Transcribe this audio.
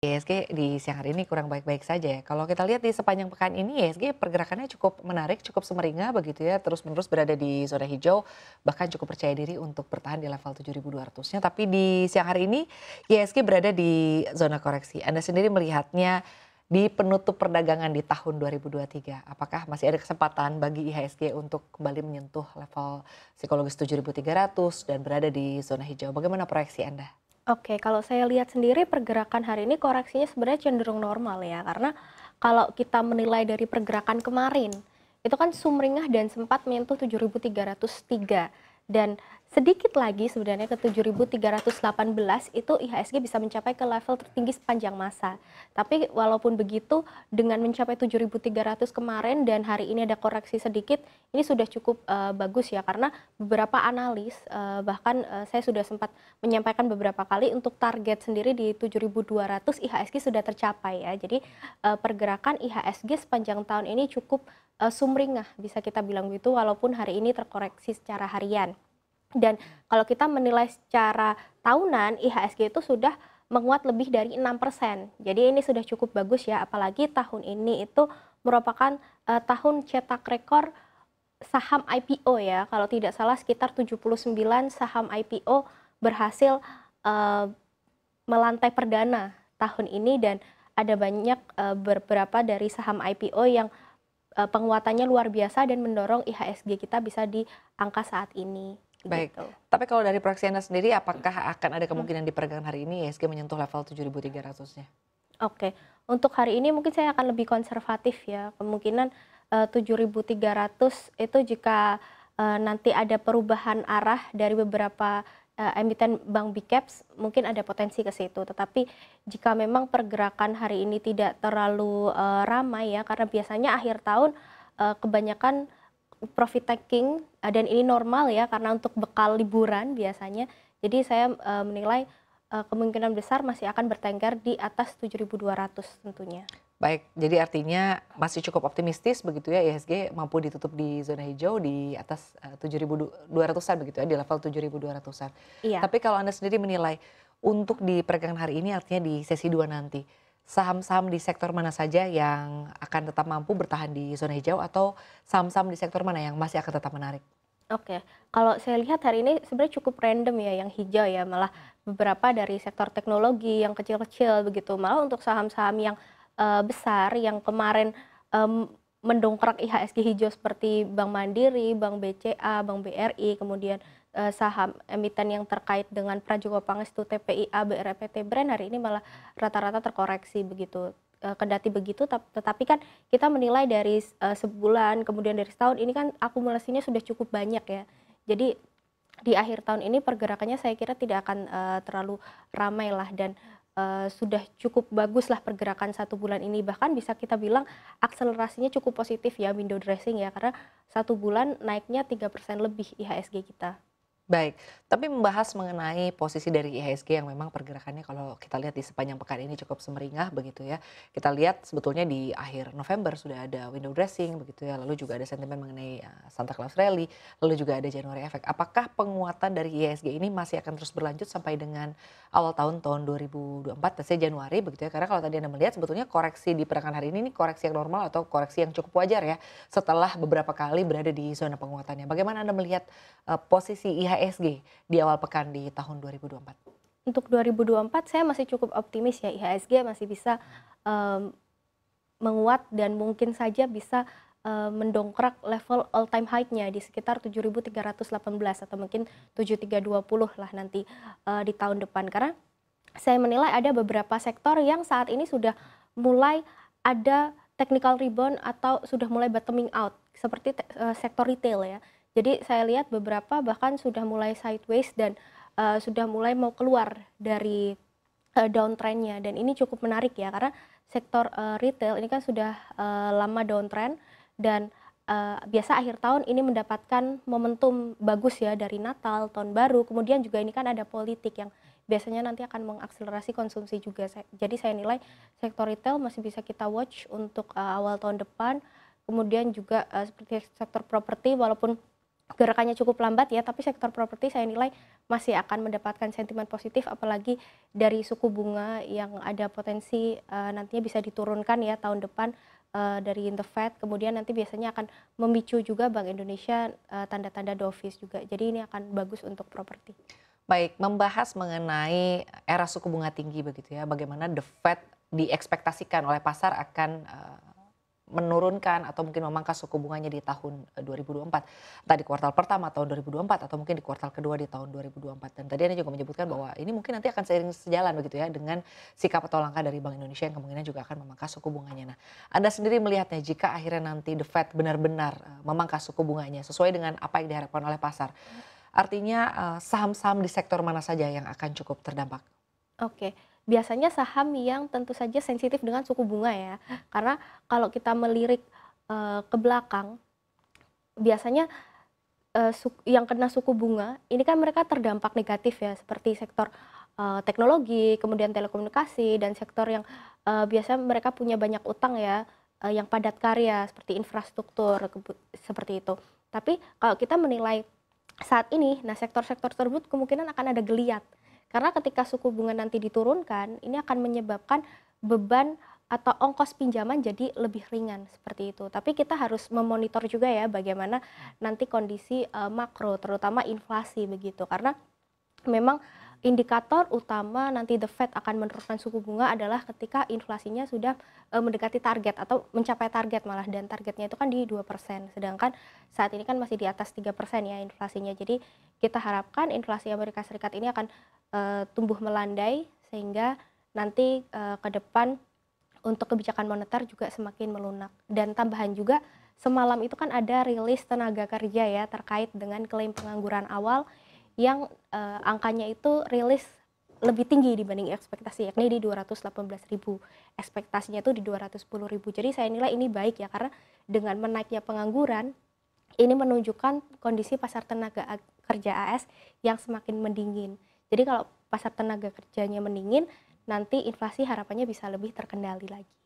ISG di siang hari ini kurang baik-baik saja ya. Kalau kita lihat di sepanjang pekan ini ISG pergerakannya cukup menarik, cukup semeringa begitu ya, terus-menerus berada di zona hijau, bahkan cukup percaya diri untuk bertahan di level 7200-nya. Tapi di siang hari ini ISG berada di zona koreksi. Anda sendiri melihatnya di penutup perdagangan di tahun 2023, apakah masih ada kesempatan bagi IHSG untuk kembali menyentuh level psikologis 7300 dan berada di zona hijau? Bagaimana proyeksi Anda? Oke, kalau saya lihat sendiri pergerakan hari ini koreksinya sebenarnya cenderung normal ya, karena kalau kita menilai dari pergerakan kemarin, itu kan sumringah dan sempat menyentuh 7.303 dan sedikit lagi sebenarnya ke 7.318 itu IHSG bisa mencapai ke level tertinggi sepanjang masa. Tapi walaupun begitu dengan mencapai 7.300 kemarin dan hari ini ada koreksi sedikit, ini sudah cukup uh, bagus ya karena beberapa analis uh, bahkan uh, saya sudah sempat menyampaikan beberapa kali untuk target sendiri di 7.200 IHSG sudah tercapai ya. Jadi uh, pergerakan IHSG sepanjang tahun ini cukup uh, sumringah bisa kita bilang begitu walaupun hari ini terkoreksi secara harian. Dan kalau kita menilai secara tahunan, IHSG itu sudah menguat lebih dari 6%. Jadi ini sudah cukup bagus ya, apalagi tahun ini itu merupakan uh, tahun cetak rekor saham IPO ya. Kalau tidak salah sekitar 79 saham IPO berhasil uh, melantai perdana tahun ini dan ada banyak uh, beberapa dari saham IPO yang uh, penguatannya luar biasa dan mendorong IHSG kita bisa di angka saat ini. Baik. Gitu. Tapi kalau dari proyeksi Anda sendiri apakah akan ada kemungkinan di perdagangan hari ini ISG menyentuh level 7.300-nya? Oke. Untuk hari ini mungkin saya akan lebih konservatif ya. Kemungkinan eh, uh, 7.300 itu jika uh, nanti ada perubahan arah dari beberapa eh, emiten bank big caps mungkin ada potensi ke situ. Tetapi jika memang pergerakan hari ini tidak terlalu uh, ramai ya karena biasanya akhir tahun uh, kebanyakan profit taking uh, dan ini normal ya karena untuk bekal liburan biasanya. Jadi saya uh, menilai uh, kemungkinan besar masih akan bertengger di atas 7.200 tentunya. Baik, jadi artinya masih cukup optimistis begitu ya IHSG mampu ditutup di zona hijau di atas uh, 7.200-an begitu ya, di level 7.200-an. Iya. Tapi kalau Anda sendiri menilai untuk di perdagangan hari ini artinya di sesi 2 nanti, saham-saham di sektor mana saja yang akan tetap mampu bertahan di zona hijau atau saham-saham di sektor mana yang masih akan tetap menarik? Oke, kalau saya lihat hari ini sebenarnya cukup random ya yang hijau ya, malah beberapa dari sektor teknologi yang kecil-kecil begitu, malah untuk saham-saham yang uh, besar yang kemarin um, mendongkrak IHSG hijau seperti Bank Mandiri, Bank BCA, Bank BRI, kemudian uh, saham emiten yang terkait dengan Prajuko Pangestu, TPIA, BRPT e Brand hari ini malah rata-rata terkoreksi begitu. Uh, kendati begitu, tetapi kan kita menilai dari uh, sebulan, kemudian dari setahun, ini kan akumulasinya sudah cukup banyak ya. Jadi di akhir tahun ini pergerakannya saya kira tidak akan uh, terlalu ramai lah dan uh, sudah cukup bagus lah pergerakan satu bulan ini bahkan bisa kita bilang akselerasinya cukup positif ya window dressing ya karena satu bulan naiknya tiga persen lebih IHSG kita. Baik, tapi membahas mengenai posisi dari IHSG yang memang pergerakannya kalau kita lihat di sepanjang pekan ini cukup semeringah begitu ya. Kita lihat sebetulnya di akhir November sudah ada window dressing begitu ya, lalu juga ada sentimen mengenai eh, Santa Claus Rally, lalu juga ada January Effect. Apakah penguatan dari IHSG ini masih akan terus berlanjut sampai dengan awal tahun tahun 2024, saya Januari begitu ya? Karena kalau tadi Anda melihat sebetulnya koreksi di pergerakan hari ini ini koreksi yang normal atau koreksi yang cukup wajar ya setelah beberapa kali berada di zona penguatannya. Bagaimana Anda melihat uh, posisi IHSG IHSG di awal pekan di tahun 2024? Untuk 2024 saya masih cukup optimis ya IHSG masih bisa um, menguat dan mungkin saja bisa um, mendongkrak level all time high-nya di sekitar 7.318 atau mungkin 7.320 lah nanti uh, di tahun depan karena saya menilai ada beberapa sektor yang saat ini sudah mulai ada technical rebound atau sudah mulai bottoming out seperti uh, sektor retail ya. Jadi saya lihat beberapa bahkan sudah mulai sideways dan uh, sudah mulai mau keluar dari uh, downtrendnya dan ini cukup menarik ya karena sektor uh, retail ini kan sudah uh, lama downtrend dan uh, biasa akhir tahun ini mendapatkan momentum bagus ya dari Natal, tahun baru, kemudian juga ini kan ada politik yang biasanya nanti akan mengakselerasi konsumsi juga. Jadi saya nilai sektor retail masih bisa kita watch untuk uh, awal tahun depan. Kemudian juga uh, seperti sektor properti walaupun gerakannya cukup lambat ya, tapi sektor properti saya nilai masih akan mendapatkan sentimen positif apalagi dari suku bunga yang ada potensi uh, nantinya bisa diturunkan ya tahun depan uh, dari The Fed. Kemudian nanti biasanya akan memicu juga Bank Indonesia eh, tanda-tanda uh, dovish juga. Jadi ini akan bagus untuk properti. Baik, membahas mengenai era suku bunga tinggi begitu ya, bagaimana The Fed diekspektasikan oleh pasar akan uh, menurunkan atau mungkin memangkas suku bunganya di tahun 2024. Eh, tadi kuartal pertama tahun 2024 atau mungkin di kuartal kedua di tahun 2024. Dan tadi Anda juga menyebutkan bahwa ini mungkin nanti akan seiring sejalan begitu ya dengan sikap atau langkah dari Bank Indonesia yang kemungkinan juga akan memangkas suku bunganya. Nah, Anda sendiri melihatnya jika akhirnya nanti The Fed benar-benar eh, memangkas suku bunganya sesuai dengan apa yang diharapkan oleh pasar. Artinya eh, saham-saham di sektor mana saja yang akan cukup terdampak? Oke. Okay biasanya saham yang tentu saja sensitif dengan suku bunga ya. Karena kalau kita melirik e, ke belakang, biasanya eh, yang kena suku bunga ini kan mereka terdampak negatif ya, seperti sektor e, teknologi, kemudian telekomunikasi dan sektor yang e, biasa mereka punya banyak utang ya, e, yang padat karya seperti infrastruktur seperti itu. Tapi kalau kita menilai saat ini, nah sektor-sektor tersebut kemungkinan akan ada geliat karena ketika suku bunga nanti diturunkan, ini akan menyebabkan beban atau ongkos pinjaman jadi lebih ringan seperti itu. Tapi kita harus memonitor juga ya bagaimana nanti kondisi uh, makro terutama inflasi begitu. Karena memang indikator utama nanti the Fed akan menurunkan suku bunga adalah ketika inflasinya sudah uh, mendekati target atau mencapai target malah dan targetnya itu kan di 2%. Sedangkan saat ini kan masih di atas 3% ya inflasinya. Jadi kita harapkan inflasi Amerika Serikat ini akan uh, tumbuh melandai sehingga nanti uh, ke depan untuk kebijakan moneter juga semakin melunak. Dan tambahan juga semalam itu kan ada rilis tenaga kerja ya terkait dengan klaim pengangguran awal yang uh, angkanya itu rilis lebih tinggi dibanding ekspektasi yakni di ribu, Ekspektasinya itu di ribu. Jadi saya nilai ini baik ya karena dengan menaiknya pengangguran ini menunjukkan kondisi pasar tenaga kerja AS yang semakin mendingin. Jadi kalau pasar tenaga kerjanya mendingin, nanti inflasi harapannya bisa lebih terkendali lagi.